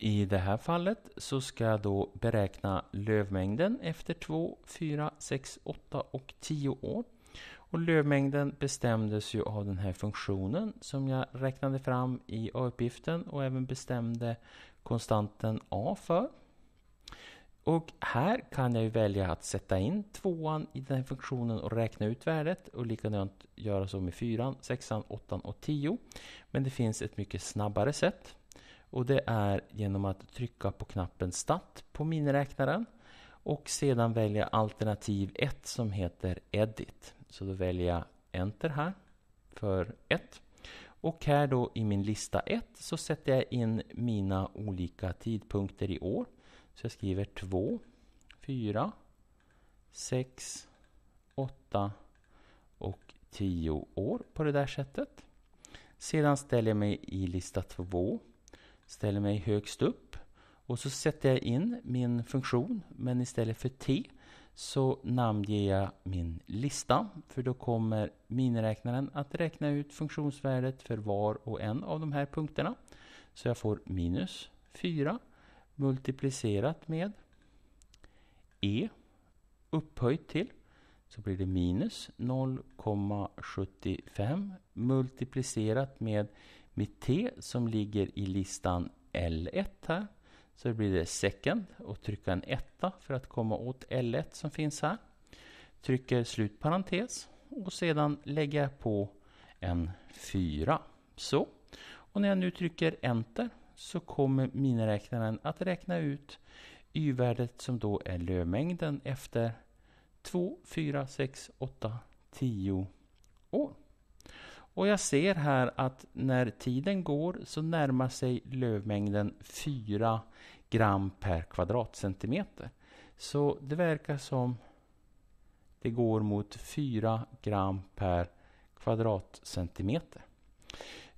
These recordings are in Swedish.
I det här fallet så ska jag då beräkna lövmängden efter 2, 4, 6, 8 och 10 år. Och lövmängden bestämdes ju av den här funktionen som jag räknade fram i A-uppgiften och även bestämde konstanten A för. Och här kan jag välja att sätta in tvåan i den här funktionen och räkna ut värdet och likadant göra så med fyran, sexan, åttan och tio. Men det finns ett mycket snabbare sätt. Och det är genom att trycka på knappen Start på miniräknaren och sedan välja alternativ 1 som heter Edit. Så då väljer jag Enter här för 1. Och här då i min lista 1 så sätter jag in mina olika tidpunkter i år. Så jag skriver 2, 4, 6, 8 och 10 år på det där sättet. Sedan ställer jag mig i lista 2 ställer mig högst upp och så sätter jag in min funktion men istället för T så namnger jag min lista för då kommer miniräknaren att räkna ut funktionsvärdet för var och en av de här punkterna. Så jag får minus 4 multiplicerat med E upphöjt till så blir det minus 0,75 multiplicerat med mitt T som ligger i listan L1 här. Så det blir det second och trycka en etta för att komma åt L1 som finns här. Trycker slutparentes och sedan lägger jag på en 4. Så. Och när jag nu trycker enter så kommer miniräknaren att räkna ut y-värdet som då är lövmängden efter 2, 4, 6, 8, 10 år. Och jag ser här att när tiden går så närmar sig lövmängden 4 gram per kvadratcentimeter. Så det verkar som det går mot 4 gram per kvadratcentimeter.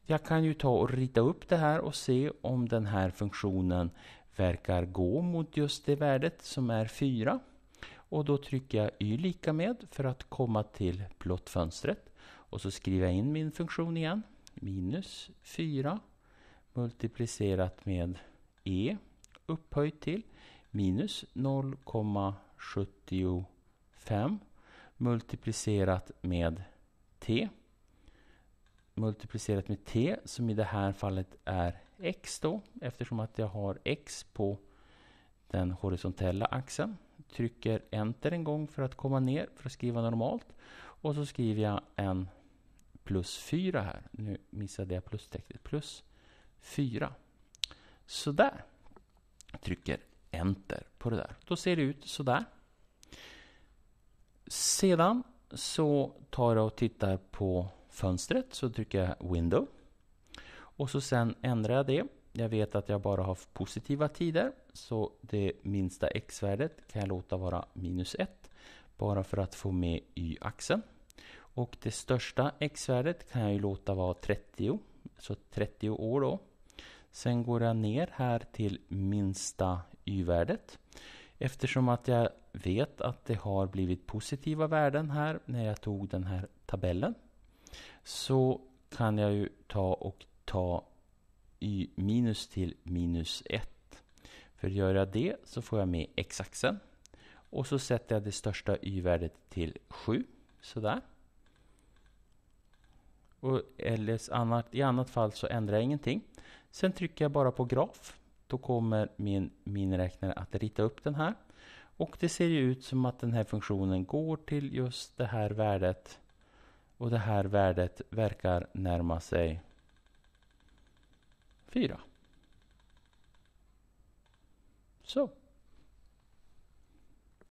Jag kan ju ta och rita upp det här och se om den här funktionen verkar gå mot just det värdet som är 4. Och då trycker jag y lika med för att komma till blått fönstret. Och så skriver jag in min funktion igen. Minus 4 multiplicerat med e upphöjt till minus 0,75 multiplicerat med t. Multiplicerat med t som i det här fallet är x då eftersom att jag har x på den horisontella axeln. Trycker enter en gång för att komma ner för att skriva normalt och så skriver jag en plus 4 här. Nu missade jag plustecknet. Plus 4. Sådär. Trycker enter på det där. Då ser det ut sådär. Sedan så tar jag och tittar på fönstret så trycker jag window. Och så sen ändrar jag det. Jag vet att jag bara har positiva tider så det minsta x-värdet kan jag låta vara minus 1 bara för att få med y-axeln. Och det största x-värdet kan jag ju låta vara 30. Så 30 år då. Sen går jag ner här till minsta y-värdet. Eftersom att jag vet att det har blivit positiva värden här när jag tog den här tabellen. Så kan jag ju ta och ta y minus till minus 1. För gör jag det så får jag med x-axeln. Och så sätter jag det största y-värdet till 7. Sådär. Och, eller annat, i annat fall så ändrar jag ingenting. Sen trycker jag bara på graf. Då kommer min miniräknare att rita upp den här. Och det ser ju ut som att den här funktionen går till just det här värdet. Och det här värdet verkar närma sig 4. Så.